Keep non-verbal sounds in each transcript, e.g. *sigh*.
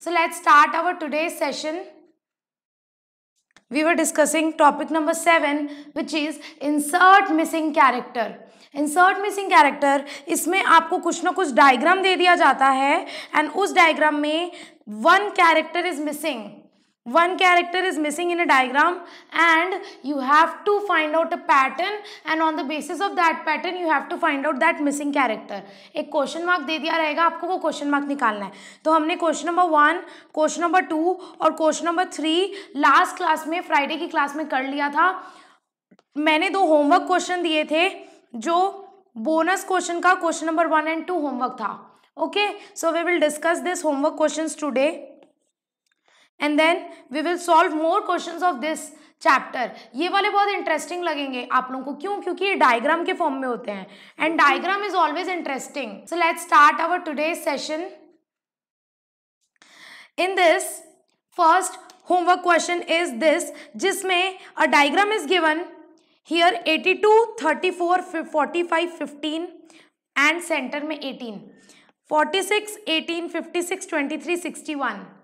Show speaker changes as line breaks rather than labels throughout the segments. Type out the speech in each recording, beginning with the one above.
So let's start our today's session. We were discussing topic number 7 which is insert missing character. Insert missing character इसमें आपको कुछ ना कुछ diagram दे दिया जाता है एंड उस डायग्राम में one character is missing one character is missing in a diagram and you have to find out a pattern and on the basis of that pattern you have to find out that missing character एक question mark दे दिया रहेगा आपको वो question mark निकालना है तो हमने question number one question number two और question number three last class में friday की class में कर लिया था मैंने दो homework question दिए थे जो बोनस क्वेश्चन का question number one and two homework था okay so we will discuss this homework questions today and then we will solve more question of this chapter ये वाले बहुत इंटरेस्टिंग लगेंगे आप लोगों को क्यों क्योंकि ये डायग्राम के फॉर्म में होते हैं and diagram is always interesting so let start our today session in this first homework question is this जिसमें a diagram is given here 82, 34, 45, 15 and centre में 18, 46, 18, 56, 23, 61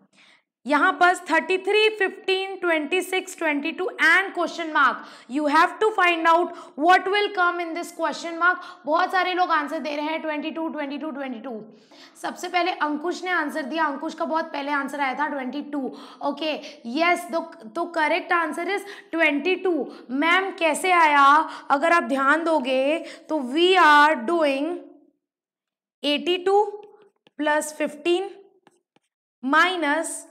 यहां पर 33, 15, 26, 22 and question mark you have to find out what will come in this question mark बहुत सारे लोग answer दे रहे हैं 22, 22, 22 सबसे पहले अंकुश ने आंसर दिया अंकुश का बहुत पहले आंसर आया था 22 ओके यस तो करेक्ट आंसर इज 22 मैम कैसे आया अगर आप ध्यान दोगे तो we are doing 82 plus fifteen minus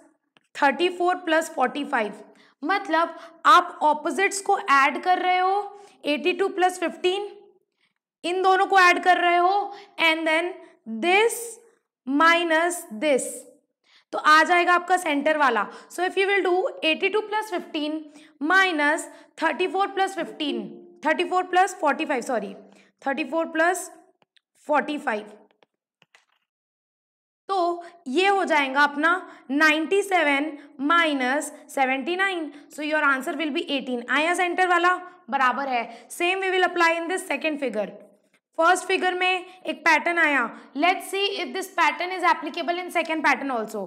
thirty four plus forty five मतलब आप ऑपोजिट्स को ऐड कर रहे हो एटी टू प्लस फिफ्टीन इन दोनों को ऐड कर रहे हो and then this minus this तो आ जाएगा आपका सेंटर वाला so if you will do eighty two plus fifteen minus thirty four plus fifteen thirty four plus forty five sorry thirty four plus forty five तो ये हो जाएगा अपना 97 seven minus seventy so your answer will be 18 आया centre वाला बराबर है same we will apply in this second figure first figure में एक पैटर्न आया let's see if this pattern is applicable in second pattern also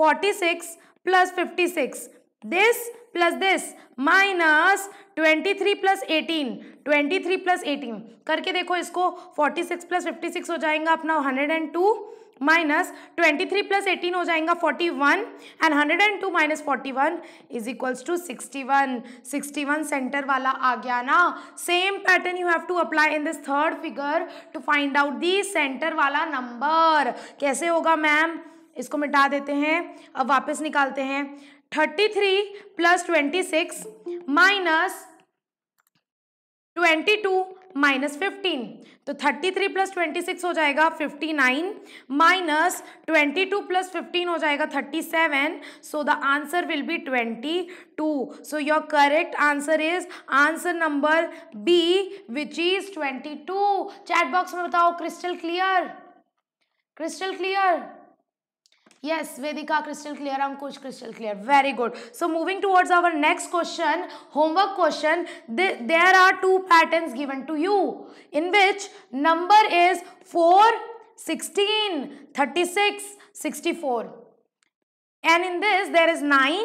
46 six plus fifty six this plus this minus twenty three plus eighteen twenty three plus eighteen करके देखो इसको forty six plus fifty six हो जाएगा अपना hundred and two minus twenty three plus eighteen हो जाएगा forty one and hundred and two minus forty one is equals to sixty one sixty one centre वाला आ गया ना same pattern you have to apply in this third figure to find out the centre वाला number कैसे होगा ma'am इसको मिटा देते हैं अब वापस निकालते हैं thirty three plus twenty six minus twenty two minus fifteen तो thirty three plus twenty six हो जाएगा fifty nine minus twenty two plus fifteen हो जाएगा thirty seven so the answer will be twenty two so your correct answer is answer number B which is twenty two chat box में बताओ crystal clear crystal clear Yes, Vedika, crystal clear. coach crystal clear. Very good. So moving towards our next question, homework question. there are two patterns given to you in which number is 4, 16, 36, 64. And in this, there is 9,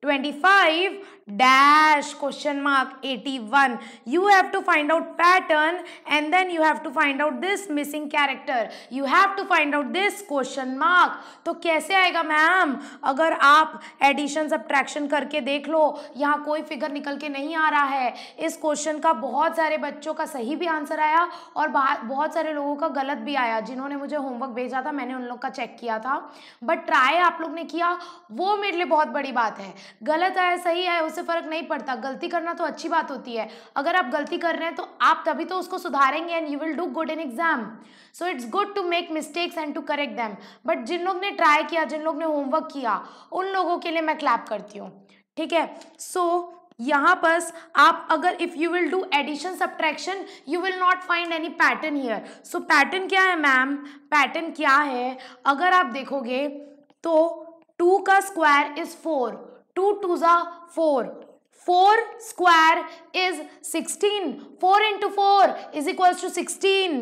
25, question mark eighty 81 you have to find out pattern and then you have to find out this missing character you have to find out this question mark तो कैसे आएगा ma'am अगर आप addition subtraction करके देख लो यहाँ कोई figure निकल के नहीं आ रहा है इस क्वेश्चन का बहुत सारे बच्चों का सही भी आंसर आया और बहुत सारे लोगों का गलत भी आया जिन्होंने मुझे होमवर्क भेजा था मैंने उन लोग का चेक किया था बट ट्राई आप लोग ने किया वो मेरे लिए बहुत बड़ी बात है गलत आया सही है उस से फ़र्क नहीं पड़ता गलती करना तो अच्छी बात होती है अगर आप गलती कर रहे हैं तो आप तभी तो उसको सुधारेंगे and you will do good in exam so it's good to make mistakes and to correct them but जिन लोग ने ट्राई किया जिन लोग ने होमवर्क किया उन लोगों के लिए मैं क्लैप करती हूँ ठीक है सो so, यहाँ पर आप अगर if you will do addition subtraction you will not find any pattern here so pattern क्या है मैम पैटर्न क्या है अगर आप देखोगे तो टू का square is four two two ज़ा four four square is sixteen four into four is equal to sixteen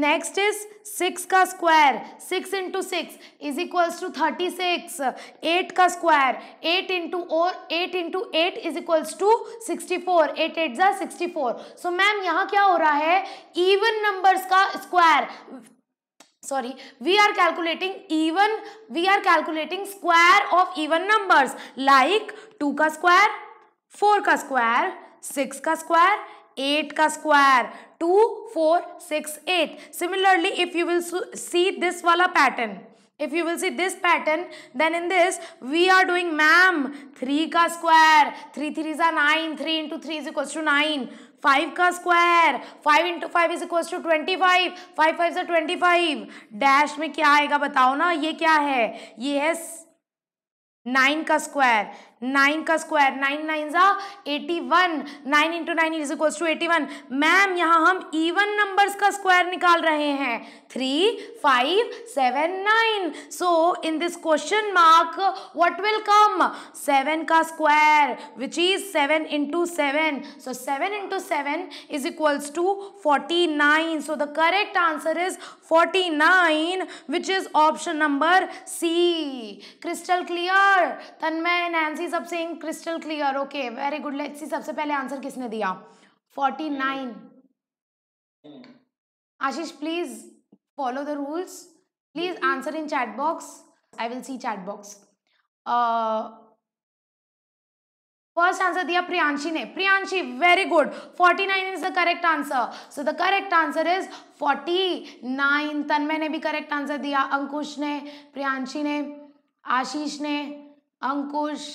next is six का square six into six is equals to thirty six eight का square eight into और eight into eight is equals to sixty four eight eight ज़ा sixty four so ma'am यहाँ क्या हो रहा है even numbers का square sorry we are calculating even we are calculating square of even numbers like two का square four का square six का स्क्वायर एट का square two four six eight similarly if you will see this वाला pattern if you will see this pattern then in this we are doing ma'am three का square three three जा nine three into three is equal to nine five का square five into five is equal to twenty five five five से twenty five dash में क्या आएगा बताओ ना ये क्या है ये है नाइन का स्क्वायर नाइन का स्क्वायर नाइन नाइन ज़ा eighty one nine into nine is equal to eighty one ma'am यहाँ हम इवन नंबर्स का स्क्वायर निकाल रहे हैं three five seven nine so in this question mark what will come seven का square which is seven into seven so seven into seven is equals to forty nine so the correct answer is forty nine which is option number C crystal clear Tanmay Nancy C सबसे in crystal clear okay very good let's see सबसे पहले answer किसने दिया forty nine Ashish please follow the rules please answer in chat box I will see chat box first answer दिया प्रियांशी ने Priyanshi very good 49 is the correct answer so the correct answer is forty nine Tanmay ने भी correct answer दिया अंकुश ने प्रियांशी ने आशीष ने अंकुश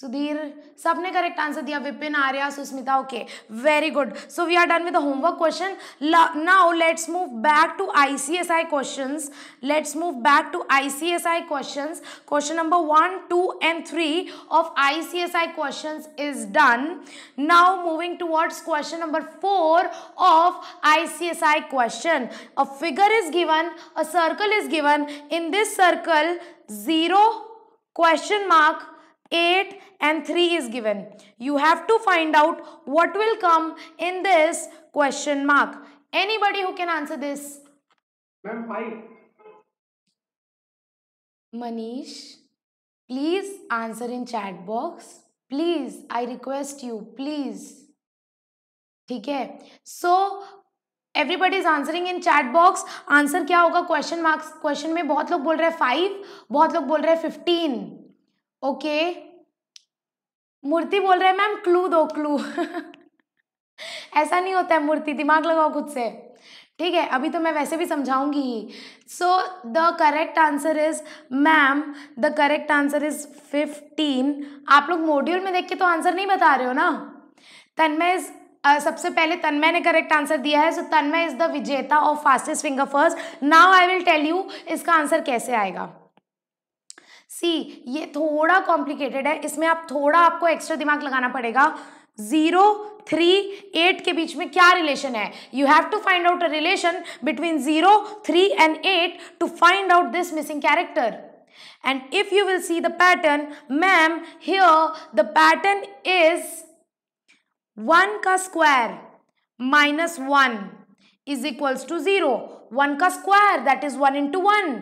सुधीर सबने correct answer दिया Vipin Arya Susmita okay very good so we are done with the homework question now let's move back to ICSI questions let's move back to ICSI questions question number one two and three of ICSI questions is done now moving towards question number four of I question a figure is given a circle is given in this circle zero question mark 8 and 3 is given. You have to find out what will come in this question mark. Anybody who can answer this? Ma'am, 5. Manish, please answer in chat box. Please, I request you, please. Okay. So, everybody is answering in chat box. Answer क्या होगा question marks. Question में बहुत लोग बोल रहे five. Five बहुत लोग बोल रहे ओके मूर्ति बोल रहे हैं मैम क्लू दो क्लू *laughs* ऐसा नहीं होता है मूर्ति दिमाग लगाओ खुद से ठीक है अभी तो मैं वैसे भी समझाऊंगी ही so the correct answer is ma'am the correct answer is fifteen आप लोग मॉड्यूल में देख के तो आंसर नहीं बता रहे हो ना तन्मय इज uh, सबसे पहले तन्मय ने करेक्ट आंसर दिया है सो तन्मय इज द विजेता of fastest finger first now I will tell you इसका आंसर कैसे आएगा सी ये थोड़ा कॉम्प्लिकेटेड है इसमें आप थोड़ा आपको एक्स्ट्रा दिमाग लगाना पड़ेगा जीरो थ्री एट के बीच में क्या रिलेशन है you have to find out a relation between zero three and eight to find out this missing character and if you will see the pattern ma'am here the pattern is one का square minus one is equals to zero one का square that is one into one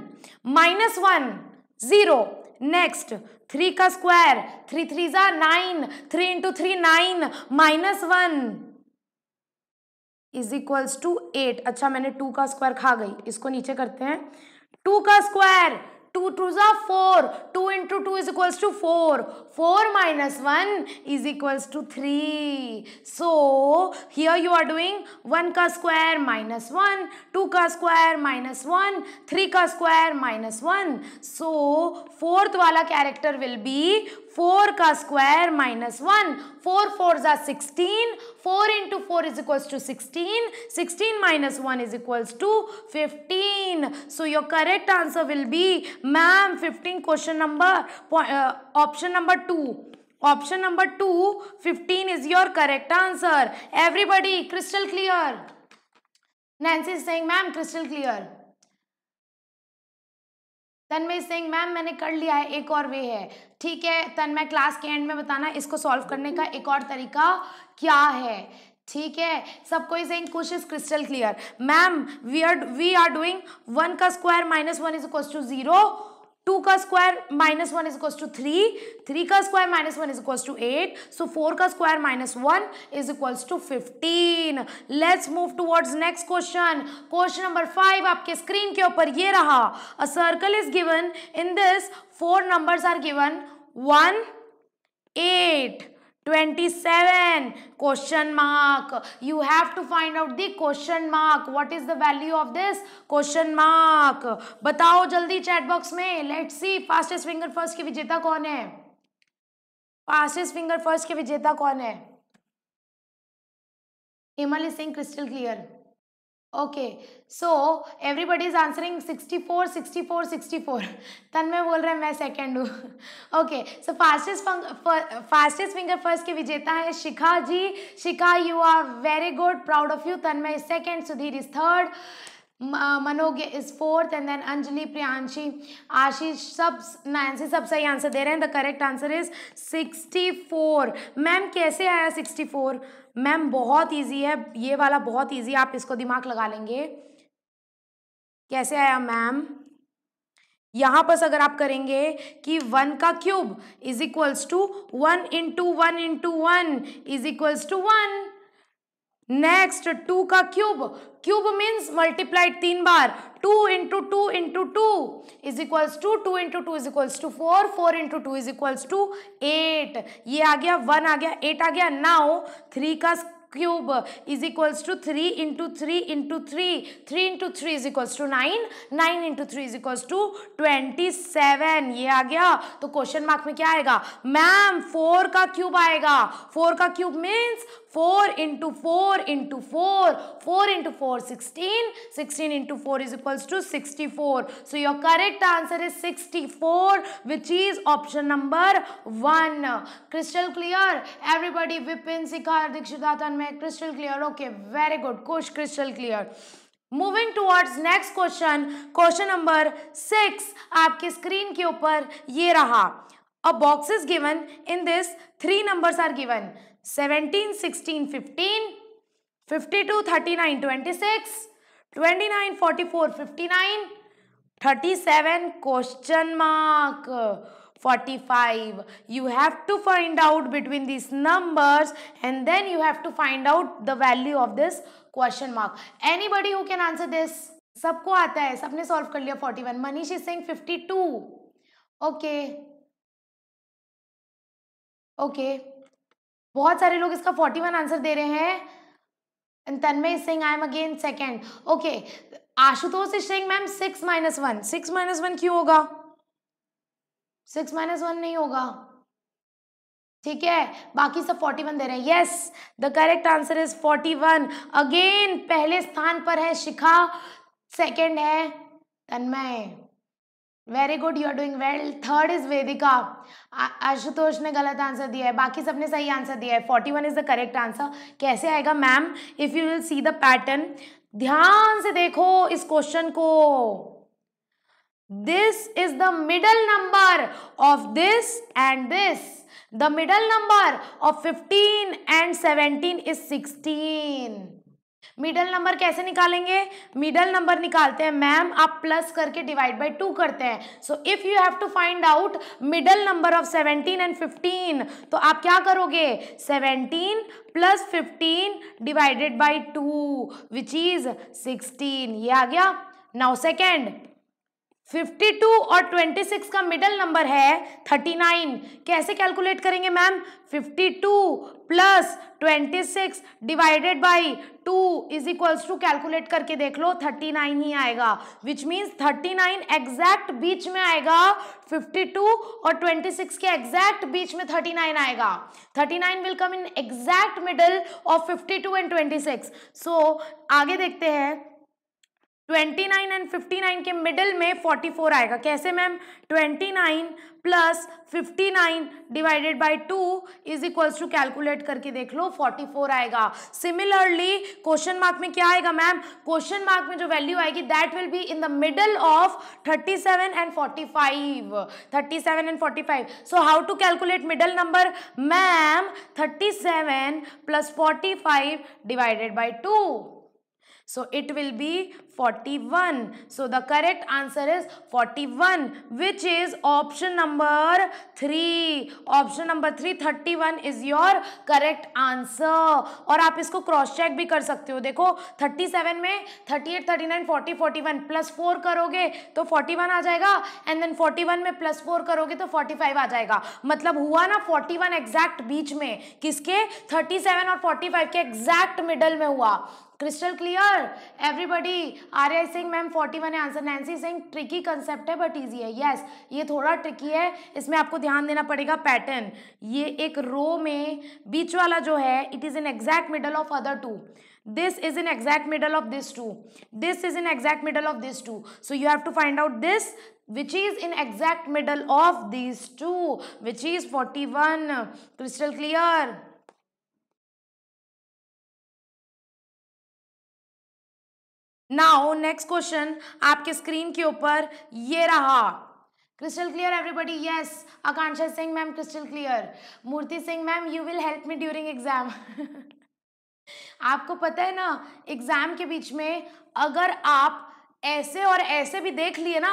minus one zero next three का square three three ज़ा nine three into three nine minus one is equals to eight अच्छा मैंने to का square खा गई इसको नीचे करते हैं टू का square 2 twos are 4. 2 into 2 is equals to 4. 4 minus 1 is equals to 3. So, here you are doing 1 ka square minus 1, 2 ka square minus 1, 3 ka square minus 1. So, fourth wala character will be 4 ka square minus 1. 4 4s are 16. 4 into 4 is equals to 16. 16 minus 1 is equals to 15. So your correct answer will be ma'am 15 question number uh, option number 2. Option number 2, 15 is your correct answer. Everybody crystal clear. Nancy is saying ma'am crystal clear. Tanmay Singh ma'am मैंने कर लिया है एक और वे है ठीक है तन्मय class के एंड में बताना इसको सॉल्व करने का एक और तरीका क्या है ठीक है सब कोई सेइंग कुछ is crystal clear ma'am we are we are doing one का square minus one is equal to zero two का square minus one is equal to three three का square minus one is equal to eight so four का square minus one is equals to fifteen let's move towards next question question number five आपके screen के ऊपर ये रहा a circle is given in this four numbers are given one eight twenty seven question mark you have to find out the question mark what is the value of this question mark बताओ जल्दी chatbox में let see fastest finger first के विजेता कौन है fastest finger first के विजेता कौन है Himalay Singh crystal clear okay so everybody is answering 64 64 64 Tanmay बोल रहे हैं मैं सेकंड हूँ ओके सो फास्टेस्ट फंग फास्टेस्ट फिंगर फर्स्ट के विजेता है Shikha ji Shikha you are very good proud of you तन is second Sudhir is third Manogya is fourth and then Anjali Priyanshi Ashish सब नैन्सी सब सही आंसर दे रहे हैं the correct answer is sixty four ma'am कैसे आया सिक्सटी फोर मैम बहुत ईजी है ये वाला बहुत ईजी आप इसको दिमाग लगा लेंगे कैसे आया मैम यहाँ पर अगर आप करेंगे कि वन का cube is equals to one into one into one is equals to one next two का क्यूब क्यूब मीन्स मल्टीप्लाइड तीन बार two into two into two is equals to two into two is equals to four four into two is equals to eight ये आ गया one आ गया eight आ गया नाउ थ्री का cube is equals to three into three into three three into three is equals to nine nine into three is equals to twenty seven ये आ गया तो क्वेश्चन मार्क में क्या आएगा मैम फोर का क्यूब आएगा फोर का cube means four into four into four four into four sixteen sixteen into four is equals to sixty four so your correct answer is sixty four which is option number one crystal clear everybody Vipin Shikhar दीक्षिताथन में crystal clear okay very good कुछ crystal clear moving towards next question question number six आपके screen के ऊपर ये रहा a box is given in this three numbers are given seventeen sixteen fifteen fifty two thirty nine twenty six twenty nine forty four fifty nine thirty seven question mark forty five you have to find out between this numbers and then you have to find out the value of this question mark anybody who can answer this सबको आता है सबने solve कर लिया forty one Manish is Singh fifty two okay okay बहुत सारे लोग इसका फोर्टी वन आंसर दे रहे हैं and Tanmay Singh I am again second okay Ashutosh Singh ma'am six minus one six minus one क्यों होगा सिक्स माइनस वन नहीं होगा ठीक है बाकी सब फोर्टी वन दे रहे हैं yes the correct answer is forty one again पहले स्थान पर है शिखा सेकेंड है Tanmay very good you are doing well third is Vedika Ashutosh ने गलत आंसर दिया है बाकी सबने सही आंसर दिया है forty one is the correct answer कैसे आएगा ma'am if you will see the pattern ध्यान से देखो इस क्वेश्चन को this is the middle number of this and this the middle number of fifteen and 17 is sixteen middle number कैसे निकालेंगे middle number निकालते हैं मैम आप प्लस करके डिवाइड बाई टू करते हैं so if you have to find out middle number of seventeen and fifteen तो आप क्या करोगे seventeen plus fifteen divided by two which is sixteen ये आ गया नाउ सेकेंड 52 और 26 का मिडल नंबर है 39 कैसे कैलकुलेट करेंगे ma'am 52 plus 26 divided by 2 is equals to calculate करके देख लो 39 ही आएगा विच मीन्स 39 एग्जैक्ट बीच में आएगा 52 और 26 के एग्जैक्ट बीच में 39 आएगा 39 will come in exact middle of 52 and 26 so so, आगे देखते हैं twenty nine and fifty nine के मिडल में फोर्टी फोर आएगा कैसे ma'am twenty nine plus fifty nine divided by two is equals to calculate करके देख लो फोर्टी फोर आएगा सिमिलरली क्वेश्चन मार्क में क्या आएगा मैम क्वेश्चन मार्क में जो वैल्यू आएगी that will be in the middle of thirty seven and forty five thirty seven and forty five so how to calculate middle number ma'am thirty seven plus forty five divided by two So it will be 41. So the correct answer is 41 which is option number 3. Option number 3 31 is your correct answer. और आप इसको cross check भी कर सकते हो देखो 37 में 38 39 40 41 plus 4 करोगे तो 41 आ जाएगा एंड देन 41 में प्लस 4 करोगे तो 45 आ जाएगा मतलब हुआ ना 41 एग्जैक्ट बीच में किसके 37 और 45 के एग्जैक्ट मिडल में हुआ crystal clear everybody I Singh ma'am forty one answer Nancy Singh tricky concept है बट इजी है यस yes, ये थोड़ा ट्रिकी है इसमें आपको ध्यान देना पड़ेगा पैटर्न ये एक रो में बीच वाला जो है it is in exact middle of other two this is in exact middle of this two this is in exact middle of this two so you have to find out this Which is in exact middle of these two? Which is forty-one? Crystal clear. Now next question आपके screen के ऊपर ये रहा crystal clear everybody yes Akanksha Singh ma'am crystal clear Murti Singh ma'am you will help me during exam आपको पता है ना exam के बीच में अगर आप ऐसे और ऐसे भी देख लिए ना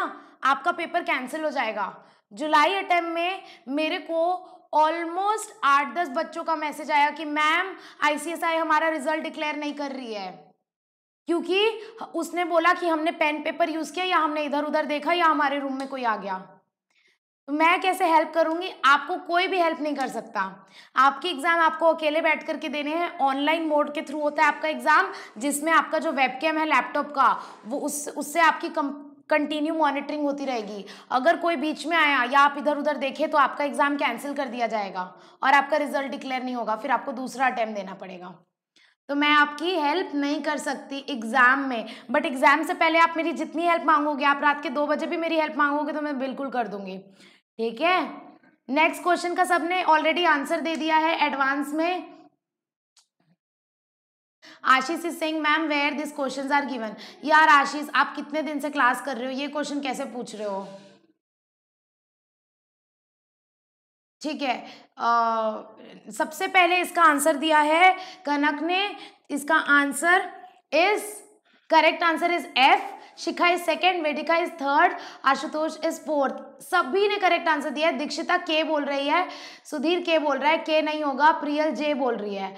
आपका पेपर कैंसिल हो जाएगा जुलाई अटैम्प में मेरे को ऑलमोस्ट आठ दस बच्चों का मैसेज आया कि मैम आई हमारा रिजल्ट डिक्लेयर नहीं कर रही है क्योंकि उसने बोला कि हमने पेन पेपर यूज़ किया या हमने इधर उधर देखा या हमारे रूम में कोई आ गया तो मैं कैसे हेल्प करूंगी आपको कोई भी हेल्प नहीं कर सकता आपके एग्ज़ाम आपको अकेले बैठ करके देने हैं ऑनलाइन मोड के थ्रू होता है आपका एग्ज़ाम जिसमें आपका जो वेबकैम है लैपटॉप का वो उस उससे आपकी कम कंटिन्यू मॉनिटरिंग होती रहेगी अगर कोई बीच में आया या आप इधर उधर देखें तो आपका एग्ज़ाम कैंसिल कर दिया जाएगा और आपका रिजल्ट डिक्लेयर नहीं होगा फिर आपको दूसरा अटैम्प्ट देना पड़ेगा तो मैं आपकी हेल्प नहीं कर सकती एग्ज़ाम में बट एग्ज़ाम से पहले आप मेरी जितनी हेल्प मांगोगे आप रात के दो बजे भी मेरी हेल्प मांगोगे तो मैं बिल्कुल कर दूंगी ठीक है नेक्स्ट क्वेश्चन का सबने ऑलरेडी आंसर दे दिया है एडवांस में Ashish is Singh ma'am where this questions are given यार आशीष आप कितने दिन से क्लास कर रहे हो ये क्वेश्चन कैसे पूछ रहे हो ठीक है आ, सबसे पहले इसका आंसर दिया है कनक ने इसका answer is correct answer is F Shikha is second Vedika is third Ashutosh is fourth सभी ने करेक्ट आंसर दिया है दीक्षिता के बोल रही है सुधीर के बोल रहा है के नहीं होगा प्रियल जे बोल रही है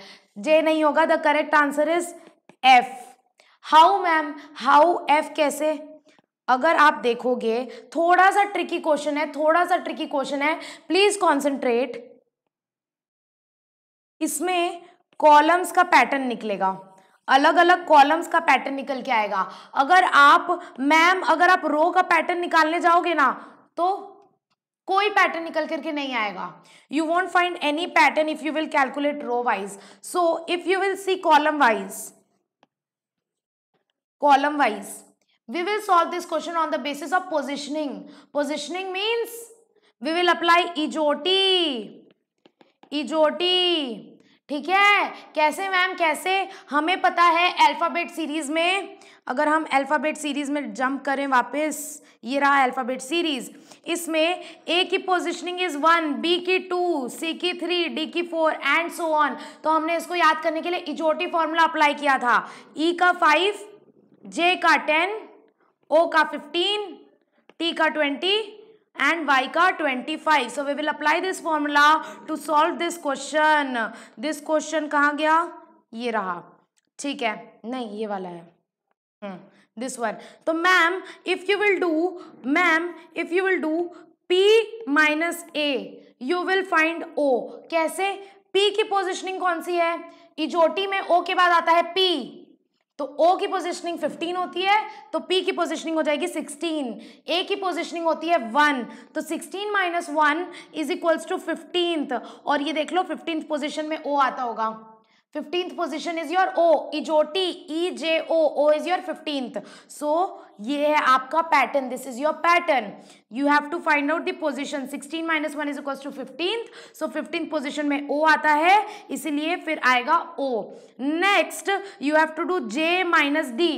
जे नहीं होगा the correct answer is F how ma'am how F कैसे अगर आप देखोगे थोड़ा सा ट्रिकी क्वेश्चन है थोड़ा सा ट्रिकी क्वेश्चन है प्लीज कॉन्सेंट्रेट इसमें कॉलम्स का पैटर्न निकलेगा अलग अलग कॉलम्स का पैटर्न निकल के आएगा अगर आप मैम अगर आप रो का पैटर्न निकालने जाओगे ना तो कोई पैटर्न निकल करके नहीं आएगा you won't find any pattern if you will calculate row wise so if you will see column wise column wise we will solve this question on the basis of positioning positioning means we will apply ejoti ejoti ठीक है कैसे ma'am कैसे हमें पता है alphabet series में अगर हम अल्फ़ाबेट सीरीज़ में जंप करें वापस ये रहा अल्फ़ाबेट सीरीज़ इसमें ए की पोजीशनिंग इज़ वन बी की टू सी की थ्री डी की फोर एंड सो ऑन तो हमने इसको याद करने के लिए इजोटी फॉर्मूला अप्लाई किया था ई e का फाइव जे का टेन O का 15, T का 20 एंड Y का 25. So we will apply this formula to solve this question this question कहाँ गया ये रहा ठीक है नहीं ये वाला है दिस हम्म, वन तो ma'am if you will do ma'am if you will do P minus A you will find O कैसे P की पोजिशनिंग कौन सी है इजोटी में O के बाद आता है P तो O की पोजिशनिंग 15 होती है तो P की पोजिशनिंग हो जाएगी 16 A की पोजिशनिंग होती है 1 तो 16 minus one is equals to fifteenth और ये देख लो फिफ्टींथ पोजिशन में O आता होगा fifteenth position is your O इजोटी E J O O is your fifteenth so ये है आपका पैटर्न this is your pattern you have to find out the position 16 minus one is equal to fifteenth so fifteenth position में O आता है इसीलिए फिर आएगा O next you have to do J minus D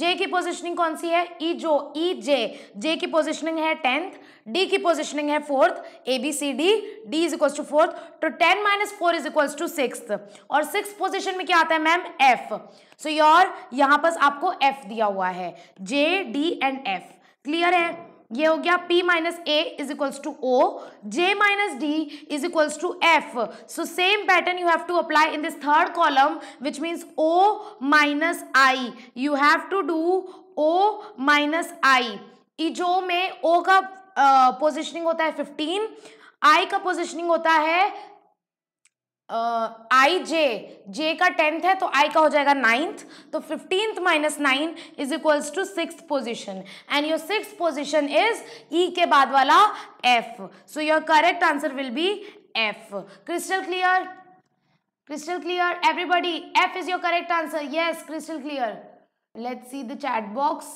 J की positioning कौन सी है ई जो ई जे जे की पोजिशनिंग है टेंथ डी की पोजिशनिंग है fourth A B C D D is equal to fourth तो ten minus four is equal to six और सिक्स पोजिशन में क्या आता है मैम एफ सो योर यहाँ पर आपको एफ दिया हुआ है J D and F clear है ये हो गया P minus A is equals to O J minus D is equals to F so same pattern you have to apply in this third column which means O minus I you have to do O minus I जो में ओ का positioning होता है fifteen I का positioning होता है आई जे जे का tenth है तो आई का हो जाएगा नाइन्थ तो fifteenth minus nine is equals to six position and your six position is E के बाद वाला F so your correct answer will be F crystal clear crystal clear everybody F is your correct answer yes crystal clear let's see the chat box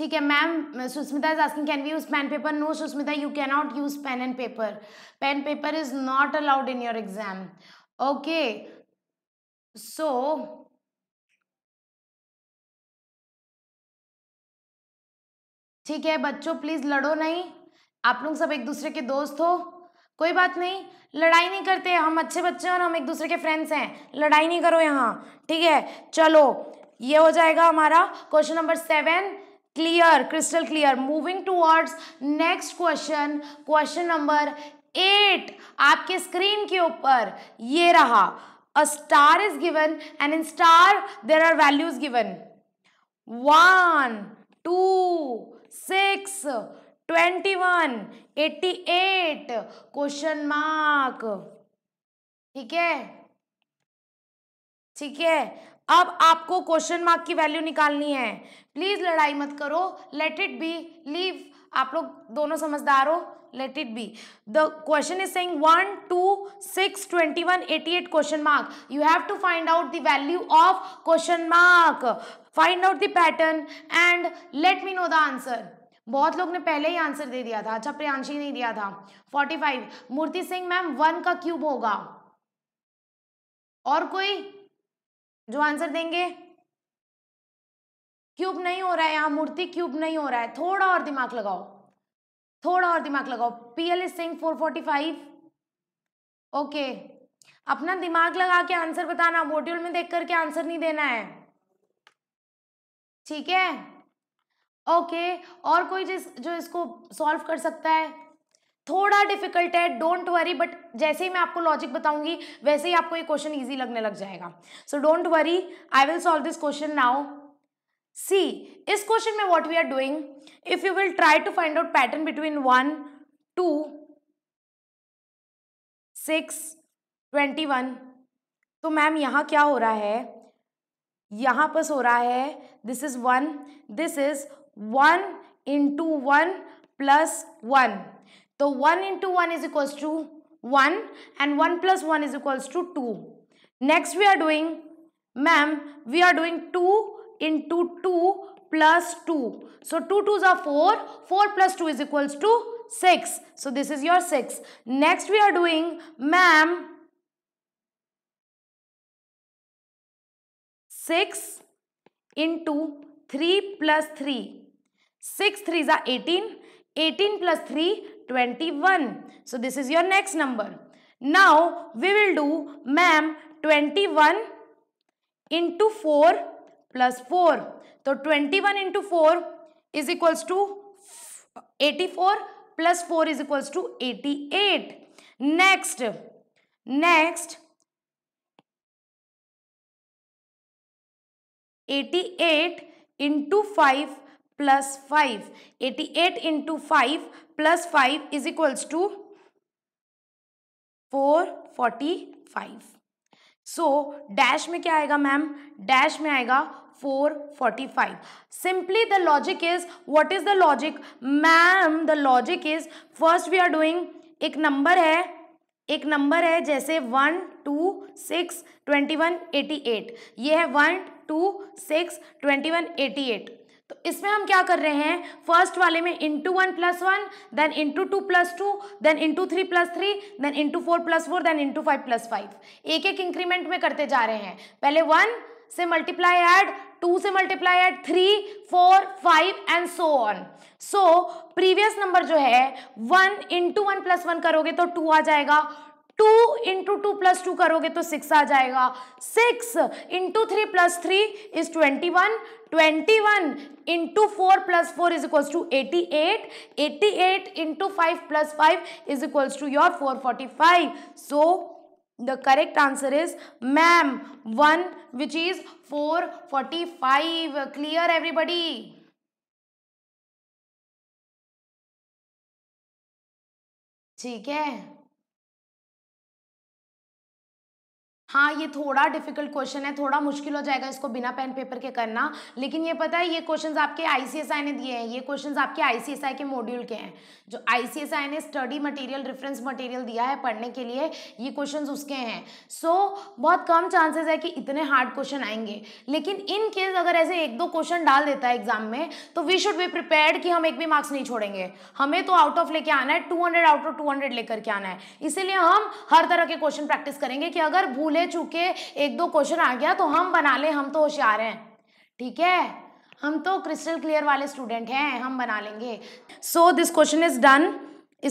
ठीक है ma'am Susmita is asking can we use pen paper no Susmita you can not use pen and paper pen paper is not allowed in your exam okay so ठीक है बच्चों please लड़ो नहीं आप लोग सब एक दूसरे के दोस्त हो कोई बात नहीं लड़ाई नहीं करते हम अच्छे बच्चे हैं और हम एक दूसरे के फ्रेंड्स हैं लड़ाई नहीं करो यहाँ ठीक है चलो ये हो जाएगा हमारा question number seven clear crystal clear moving towards next question question number eight आपके स्क्रीन के ऊपर ये रहा a star is given and in star there are values given one two six twenty one eighty eight question mark ठीक है ठीक है अब आपको क्वेश्चन मार्क की वैल्यू निकालनी है प्लीज लड़ाई मत करो लेट इट बी लीव आप लोग दोनों समझदार हो let it be the question is saying one two six twenty one eighty eight question mark you have to find out the value of question mark find out the pattern and let me know the answer बहुत लोग ने पहले ही answer दे दिया था अच्छा प्रियांशी ने दिया था forty five Murti Singh ma'am one का क्यूब होगा और कोई जो आंसर देंगे क्यूब नहीं हो रहा है यहां मूर्ति क्यूब नहीं हो रहा है थोड़ा और दिमाग लगाओ थोड़ा और दिमाग लगाओ P L is Singh four forty five okay अपना दिमाग लगा के आंसर बताना मॉड्यूल में देख करके आंसर नहीं देना है ठीक है ओके और कोई जिस जो इसको सॉल्व कर सकता है थोड़ा डिफिकल्ट है डोंट वरी बट जैसे ही मैं आपको लॉजिक बताऊंगी वैसे ही आपको ये क्वेश्चन ईजी लगने लग जाएगा so don't worry I will solve this question now see इस क्वेश्चन में what we are doing if you will try to find out pattern between one two six twenty one तो ma'am यहाँ क्या हो रहा है यहाँ पर हो रहा है this is one this is one into one plus one So 1 into 1 is equals to 1 and 1 plus 1 is equals to 2. Next we are doing, ma'am, we are doing 2 into 2 plus 2. So 2 2s are 4, 4 plus 2 is equals to 6. So this is your 6. Next we are doing, ma'am, 6 into 3 plus 3. 6 3s are 18. 18 plus 3 21. So this is your next number. Now we will do ma'am 21 into 4 plus 4. So 21 into 4 is equals to 84 plus 4 is equals to 88. Next, next 88 into 5 plus five eighty eight into five plus five is equals to four forty five so dash में क्या आएगा ma'am dash में आएगा 445 simply the logic is what is the logic ma'am the logic is first we are doing एक number है एक number है जैसे one two six twenty one eighty eight ये है one two six twenty one eighty eight तो इसमें हम क्या कर रहे हैं फर्स्ट वाले में into one plus one then into two plus two then into three plus three then into four plus four then into five plus five एक एक इंक्रीमेंट में करते जा रहे हैं पहले वन से मल्टीप्लाई ऐड टू से multiply add three four five and so on so previous number जो है one into one plus one करोगे तो टू आ जाएगा two into two plus two करोगे तो सिक्स आ जाएगा six into three plus three is twenty one twenty one into four plus four is equals to eighty eight eighty eight into five plus five is equals to your four forty five so the correct answer is ma'am one which is four forty five clear everybody ठीक है हाँ ये थोड़ा difficult question है थोड़ा मुश्किल हो जाएगा इसको बिना पेन पेपर के करना लेकिन ये पता है ये क्वेश्चंस आपके आईसीएसआई ने दिए हैं ये क्वेश्चंस आपके आईसीएसआई के मॉड्यूल के हैं जो आईसीएसआई ने स्टडी मटेरियल रेफरेंस मटेरियल दिया है पढ़ने के लिए ये क्वेश्चंस उसके हैं सो so, बहुत कम चांसेस है कि इतने हार्ड क्वेश्चन आएंगे लेकिन इन केस अगर ऐसे एक दो क्वेश्चन डाल देता है एग्जाम में तो वी शुड बी प्रिपेयर कि हम एक भी मार्क्स नहीं छोड़ेंगे हमें तो आउट ऑफ लेके आना है टू आउट ऑफ टू लेकर के आना है इसीलिए हम हर तरह के क्वेश्चन प्रैक्टिस करेंगे कि अगर भूले हमने चुके एक दो क्वेश्चन आ गया तो हम बना ले हम तो होशियार हैं ठीक है हम तो क्रिस्टल क्लियर वाले स्टूडेंट हैं हम बना लेंगे so this question is done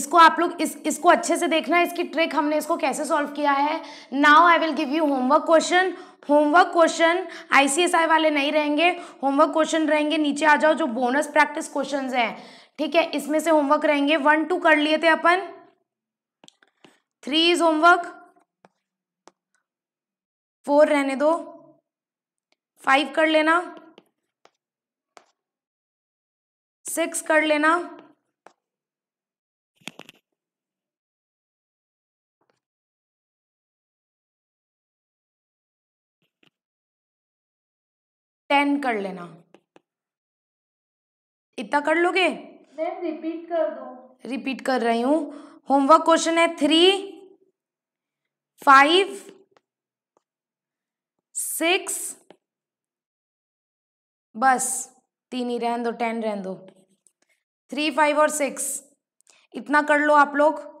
इसको आप लोग इस इसको अच्छे से देखना इसकी ट्रिक हमने इसको कैसे सॉल्व किया है now I will give you homework question homework question ICSI वाले नहीं रहेंगे होमवर्क क्वेश्चन रहेंगे नीचे आ जाओ जो बोनस प्रैक्टिस क्वेश्चन हैं ठीक है इसमें से होमवर्क रहेंगे वन टू कर लिए थे अपन थ्री इज होमवर्क फोर रहने दो फाइव कर लेना सिक्स कर लेना टेन कर लेना इतना कर लोगे मैम रिपीट कर दो रिपीट कर रही हूं होमवर्क क्वेश्चन है थ्री फाइव सिक्स बस तीन ही रहने दो टेन रहने दो थ्री फाइव और सिक्स इतना कर लो आप लोग